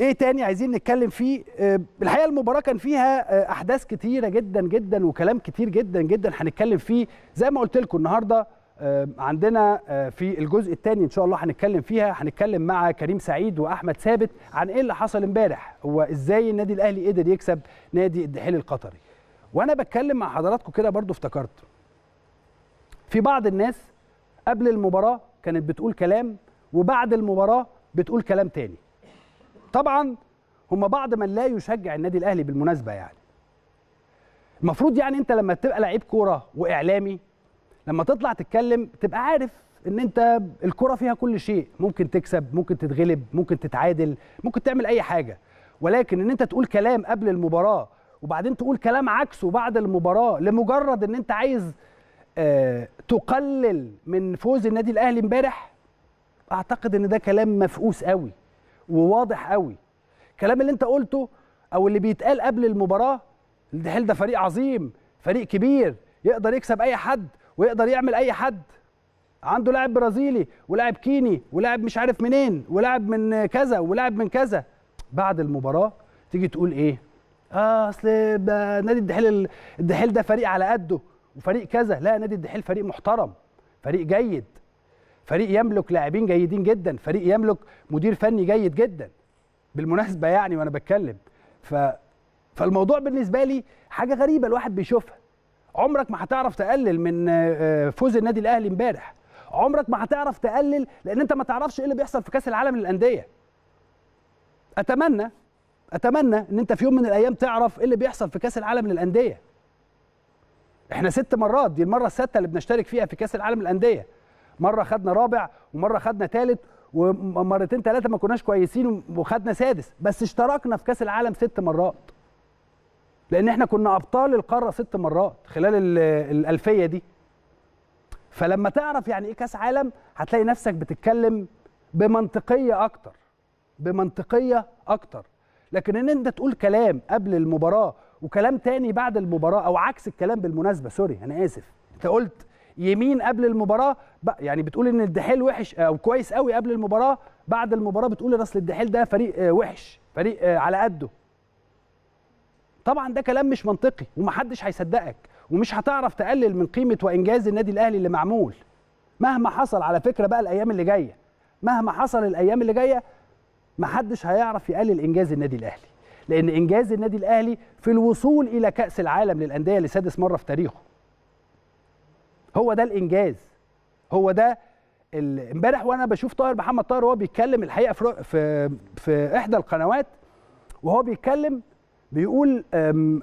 ايه تاني عايزين نتكلم فيه آه، الحقيقه المباراه كان فيها آه، احداث كتيره جدا جدا وكلام كتير جدا جدا هنتكلم فيه زي ما قلت لكم النهارده آه، عندنا في الجزء الثاني ان شاء الله هنتكلم فيها هنتكلم مع كريم سعيد واحمد ثابت عن ايه اللي حصل امبارح هو ازاي النادي الاهلي قدر يكسب نادي الدحيل القطري وانا بتكلم مع حضراتكم كده برضو افتكرت في بعض الناس قبل المباراه كانت بتقول كلام وبعد المباراه بتقول كلام تاني طبعا هم بعض من لا يشجع النادي الاهلي بالمناسبه يعني المفروض يعني انت لما تبقى لعيب كوره واعلامي لما تطلع تتكلم تبقى عارف ان انت الكوره فيها كل شيء ممكن تكسب ممكن تتغلب ممكن تتعادل ممكن تعمل اي حاجه ولكن ان انت تقول كلام قبل المباراه وبعدين تقول كلام عكسه بعد المباراه لمجرد ان انت عايز آه، تقلل من فوز النادي الاهلي امبارح اعتقد ان ده كلام مفقوس قوي وواضح قوي الكلام اللي انت قلته او اللي بيتقال قبل المباراه الاتحاد ده فريق عظيم فريق كبير يقدر يكسب اي حد ويقدر يعمل اي حد عنده لاعب برازيلي ولاعب كيني ولاعب مش عارف منين ولاعب من كذا ولاعب من كذا بعد المباراه تيجي تقول ايه اه اصل نادي الدحيل الدحيل ده فريق على قده وفريق كذا لا نادي الدحيل فريق محترم فريق جيد فريق يملك لاعبين جيدين جدا فريق يملك مدير فني جيد جدا بالمناسبه يعني وانا بتكلم ف فالموضوع بالنسبه لي حاجه غريبه الواحد بيشوفها عمرك ما هتعرف تقلل من آه، آه، فوز النادي الاهلي امبارح عمرك ما هتعرف تقلل لان انت ما تعرفش ايه اللي بيحصل في كاس العالم للانديه اتمنى اتمنى ان انت في يوم من الايام تعرف ايه اللي بيحصل في كاس العالم للانديه احنا ست مرات دي المره السادسه اللي بنشترك فيها في كاس العالم للانديه مره خدنا رابع ومره خدنا ثالث ومرتين ثلاثه ما كناش كويسين وخدنا سادس بس اشتركنا في كاس العالم ست مرات لان احنا كنا ابطال القاره ست مرات خلال الالفيه دي فلما تعرف يعني ايه كاس عالم هتلاقي نفسك بتتكلم بمنطقيه اكتر بمنطقيه اكتر لكن ان انت تقول كلام قبل المباراه وكلام تاني بعد المباراه او عكس الكلام بالمناسبه سوري انا اسف انت قلت يمين قبل المباراه يعني بتقول ان الدحيل وحش او كويس قوي قبل المباراه بعد المباراه بتقول ان اصل الدحيل ده فريق آه، وحش فريق آه، على قده طبعا ده كلام مش منطقي ومحدش هيصدقك ومش هتعرف تقلل من قيمه وانجاز النادي الاهلي اللي معمول مهما حصل على فكره بقى الايام اللي جايه مهما حصل الايام اللي جايه محدش هيعرف يقلل انجاز النادي الاهلي لان انجاز النادي الاهلي في الوصول الى كاس العالم للانديه لسادس مره في تاريخه هو ده الانجاز هو ده امبارح وانا بشوف طاهر محمد طاهر وهو بيتكلم الحقيقه في في, في احدى القنوات وهو بيتكلم بيقول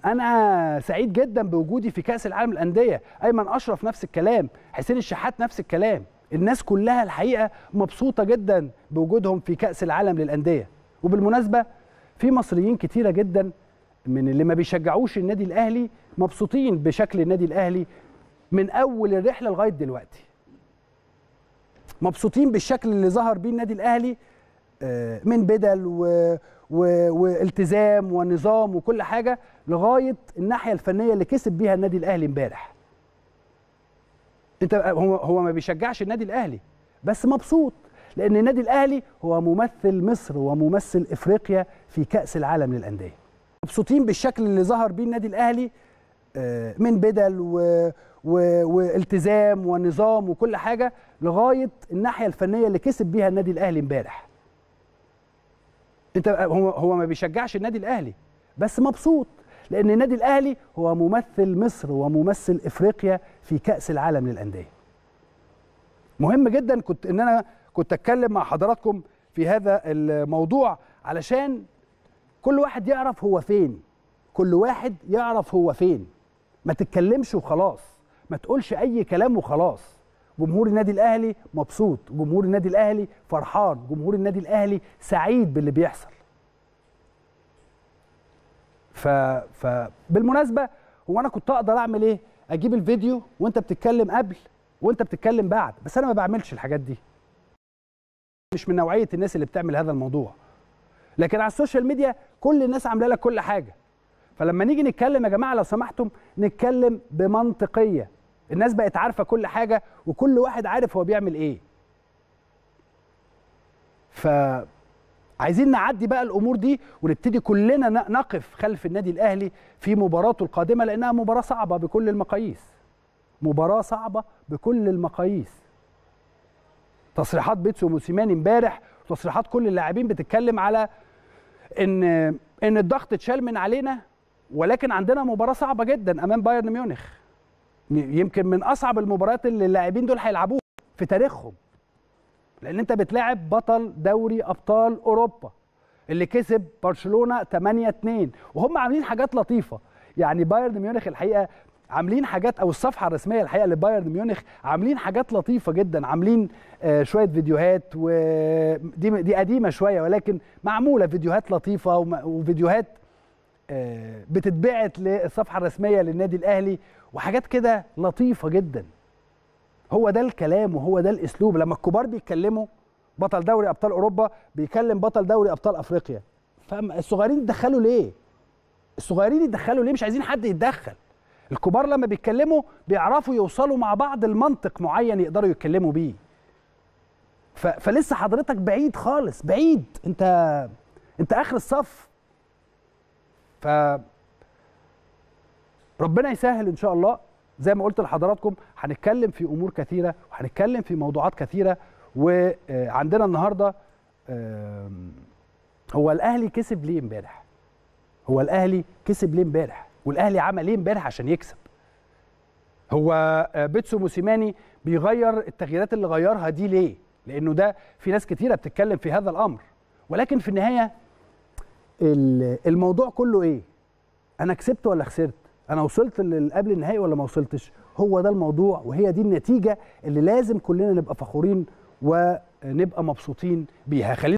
انا سعيد جدا بوجودي في كاس العالم الانديه ايمن اشرف نفس الكلام حسين الشحات نفس الكلام الناس كلها الحقيقه مبسوطه جدا بوجودهم في كاس العالم للانديه وبالمناسبه في مصريين كتيره جدا من اللي ما بيشجعوش النادي الاهلي مبسوطين بشكل النادي الاهلي من اول الرحله لغايه دلوقتي مبسوطين بالشكل اللي ظهر بيه النادي الاهلي آه، من بدل و... و... والتزام ونظام وكل حاجه لغايه الناحيه الفنيه اللي كسب بيها النادي الاهلي امبارح انت هو هو ما بيشجعش النادي الاهلي بس مبسوط لان النادي الاهلي هو ممثل مصر وممثل افريقيا في كاس العالم للانديه مبسوطين بالشكل اللي ظهر بيه النادي الاهلي آه، من بدل و... و... والتزام ونظام وكل حاجه لغايه الناحيه الفنيه اللي كسب بيها النادي الاهلي امبارح انت هو هو ما بيشجعش النادي الاهلي بس مبسوط لان النادي الاهلي هو ممثل مصر وممثل افريقيا في كاس العالم للانديه مهم جدا كنت ان انا كنت اتكلم مع حضراتكم في هذا الموضوع علشان كل واحد يعرف هو فين كل واحد يعرف هو فين ما تتكلمش وخلاص ما تقولش اي كلام وخلاص جمهور النادي الاهلي مبسوط جمهور النادي الاهلي فرحان جمهور النادي الاهلي سعيد باللي بيحصل ف... فبالمناسبه هو انا كنت اقدر اعمل ايه اجيب الفيديو وانت بتتكلم قبل وانت بتتكلم بعد بس انا ما بعملش الحاجات دي مش من نوعيه الناس اللي بتعمل هذا الموضوع لكن على السوشيال ميديا كل الناس عامله لك كل حاجه فلما نيجي نتكلم يا جماعه لو سمحتم نتكلم بمنطقيه الناس بقت عارفه كل حاجه وكل واحد عارف هو بيعمل ايه ف عايزين نعدي بقى الامور دي ونبتدي كلنا نقف خلف النادي الاهلي في مباراته القادمه لانها مباراه صعبه بكل المقاييس مباراه صعبه بكل المقاييس تصريحات بيتسو موسيماني امبارح وتصريحات كل اللاعبين بتتكلم على ان ان الضغط اتشال من علينا ولكن عندنا مباراه صعبه جدا امام بايرن ميونخ يمكن من اصعب المباريات اللي اللاعبين دول هيلعبوها في تاريخهم لان انت بتلاعب بطل دوري ابطال اوروبا اللي كسب برشلونه 8 2 وهم عاملين حاجات لطيفه يعني بايرن ميونخ الحقيقه عاملين حاجات او الصفحه الرسميه الحقيقه لبايرن ميونخ عاملين حاجات لطيفه جدا عاملين آه شويه فيديوهات ودي دي قديمه شويه ولكن معموله فيديوهات لطيفه وفيديوهات آه، بتتبعت للصفحه الرسميه للنادي الاهلي وحاجات كده لطيفه جدا هو ده الكلام وهو ده الاسلوب لما الكبار بيتكلموا بطل دوري ابطال اوروبا بيكلم بطل دوري ابطال افريقيا فالصغيرين دخلوا ليه الصغيرين يتدخلوا ليه مش عايزين حد يتدخل الكبار لما بيتكلموا بيعرفوا يوصلوا مع بعض المنطق معين يقدروا يتكلموا بيه فلسه حضرتك بعيد خالص بعيد انت انت اخر الصف ف ربنا يسهل ان شاء الله زي ما قلت لحضراتكم هنتكلم في امور كثيره وهنتكلم في موضوعات كثيره وعندنا النهارده هو الاهلي كسب ليه امبارح هو الاهلي كسب ليه امبارح والاهلي عمل ايه امبارح عشان يكسب هو آه، بيتسو موسيماني بيغير التغييرات اللي غيرها دي ليه لانه ده في ناس كتيره بتتكلم في هذا الامر ولكن في النهايه الموضوع كله ايه انا كسبت ولا خسرت انا وصلت قبل النهائي ولا ما وصلتش هو ده الموضوع وهي دي النتيجه اللي لازم كلنا نبقى فخورين ونبقى مبسوطين بيها خلينا